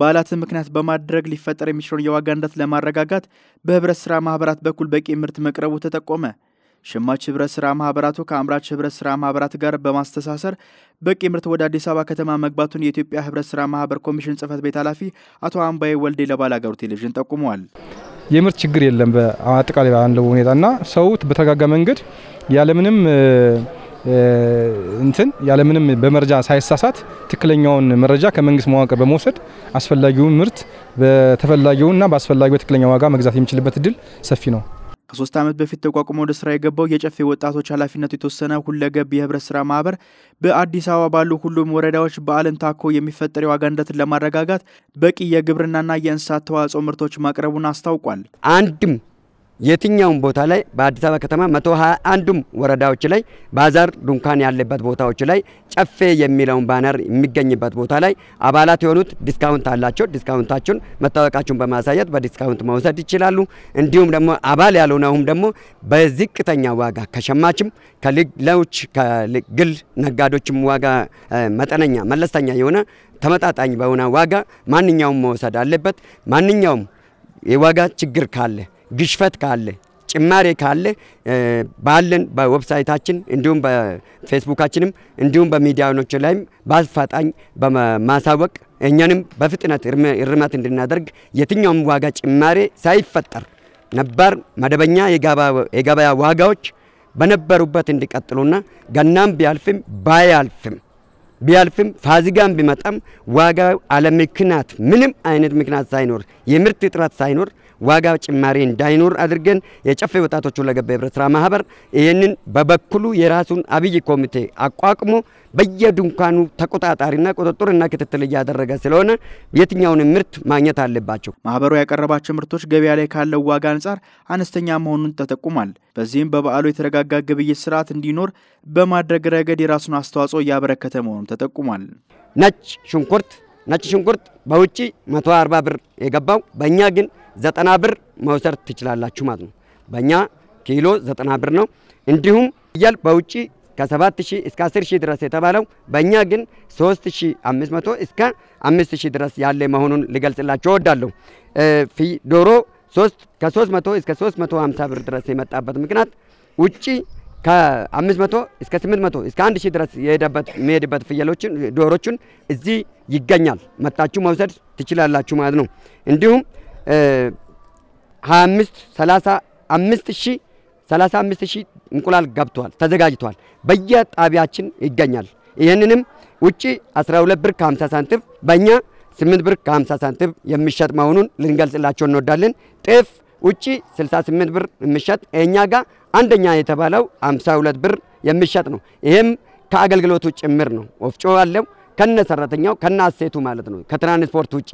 በዓላትን ምክንያት በማድረግ ሊፈጠር የሚችለውን የዋጋ ንረት ለማረጋጋት በህብረት ስራ ማህበራት በኩል በቂ ምርት መቅረቡ ተጠቆመ። ሸማች ህብረት ስራ ማህበራቱ ከአምራች ህብረት ስራ ማህበራት ጋር በማስተሳሰር በቂ ምርት ወደ አዲስ አበባ ከተማ መግባቱን የኢትዮጵያ ህብረት ስራ ማህበር ኮሚሽን ጽህፈት ቤት ኃላፊ አቶ አምባዬ ወልዴ ለባላገሩ ቴሌቪዥን ጠቁመዋል። የምርት ችግር የለም። በአጠቃላይ ባለው ሁኔታና ሰው በተረጋጋ መንገድ ያለምንም እንትን ያለምንም በመረጃ ሳይሳሳት ትክክለኛውን መረጃ ከመንግስት መዋቅር በመውሰድ አስፈላጊውን ምርት በተፈላጊውና በአስፈላጊው ትክክለኛ ዋጋ መግዛት የሚችልበት እድል ሰፊ ነው። ከሶስት ዓመት በፊት ተቋቁሞ ወደ ስራ የገባው የጨፌ ወጣቶች ኃላፊነቱ የተወሰነ ሁለገብ የህብረት ስራ ማህበር በአዲስ አበባ ባሉ ሁሉም ወረዳዎች በዓልን ታኮ የሚፈጠር የዋጋ ንረትን ለማረጋጋት በቂ የግብርናና የእንስሳት ተዋጽኦ ምርቶች ማቅረቡን አስታውቋል። አንድም የትኛውም ቦታ ላይ በአዲስ አበባ ከተማ መቶ አንዱም ወረዳዎች ላይ ባዛር ዱንካን ያለበት ቦታዎች ላይ ጨፌ የሚለውን ባነር የሚገኝበት ቦታ ላይ አባላት የሆኑት ዲስካውንት አላቸው። ዲስካውንታቸውን መታወቃችሁን በማሳየት በዲስካውንት መውሰድ ይችላሉ። እንዲሁም ደግሞ አባል ያልሆነውም ደግሞ በዝቅተኛ ዋጋ ከሸማችም ከሌሎች ከግል ነጋዶችም ዋጋ መጠነኛ መለስተኛ የሆነ ተመጣጣኝ በሆነ ዋጋ ማንኛውም መውሰድ አለበት። ማንኛውም የዋጋ ችግር ካለ ግሽፈት ካለ ጭማሬ ካለ ባለን በዌብሳይታችን እንዲሁም በፌስቡካችንም እንዲሁም በሚዲያኖች ላይም በአፋጣኝ በማሳወቅ እኛንም በፍጥነት እርማት እንድናደርግ የትኛውም ዋጋ ጭማሬ ሳይፈጠር ነባር መደበኛ የገበያ ዋጋዎች በነበሩበት እንዲቀጥሉና ገናም ቢያልፍም ባያልፍም ቢያልፍም ፋዚጋም ቢመጣም ዋጋው አለምክንያት ምንም አይነት ምክንያት ሳይኖር የምርት እጥረት ሳይኖር ዋጋ ጭማሪ እንዳይኖር አድርገን የጨፌ ወጣቶች ሁለገብ የህብረት ስራ ማህበር ይህንን በበኩሉ የራሱን አብይ ኮሚቴ አቋቁሞ በየድንኳኑ ተቆጣጣሪና ቁጥጥርና ክትትል እያደረገ ስለሆነ የትኛውን ምርት ማግኘት አለባቸው። ማህበሩ ያቀረባቸው ምርቶች ገበያ ላይ ካለው ዋጋ አንጻር አነስተኛ መሆኑን ተጠቁሟል። በዚህም በበዓሉ የተረጋጋ ግብይት ስርዓት እንዲኖር በማድረግ ረገድ የራሱን አስተዋጽኦ እያበረከተ መሆኑን ተጠቁሟል። ነጭ ሽንኩርት ነጭ ሽንኩርት በውጭ 140 ብር የገባው በእኛ ግን ዘጠና ብር መውሰድ ትችላላችሁ ማለት ነው። በእኛ ኪሎ ዘጠና ብር ነው። እንዲሁም ፍየል በውጭ ከሰባት ሺህ እስከ አስር ሺህ ድረስ የተባለው በእኛ ግን ሶስት ሺህ አምስት መቶ እስከ አምስት ሺህ ድረስ ያለ መሆኑን ልገልጽላችሁ እወዳለሁ። ዶሮ ከሶስት መቶ እስከ ሶስት መቶ ሀምሳ ብር ድረስ የመጣበት ምክንያት ውጭ ከአምስት መቶ እስከ ስምንት መቶ እስከ አንድ ሺህ ድረስ የሚሄድበት ፍየሎችን ዶሮችን እዚህ ይገኛል። መጣችሁ መውሰድ ትችላላችሁ ማለት ነው። እንዲሁም 25 35 ሺህ 35 ሺህ እንቁላል ገብቷል፣ ተዘጋጅቷል። በየጣቢያችን ይገኛል። ይህንንም ውጪ 12 ብር ከ50 ሳንቲም በእኛ 8 ብር ከ50 ሳንቲም የሚሸጥ መሆኑን ልንገልጽላቸው እንወዳለን። ጤፍ ውጪ 68 ብር የሚሸጥ እኛ ጋር አንደኛ የተባለው 52 ብር የሚሸጥ ነው። ይህም ከአገልግሎቱ ጭምር ነው። ወፍጮ አለው ከነ ሰራተኛው ከነ አሴቱ ማለት ነው። ከትራንስፖርት ውጪ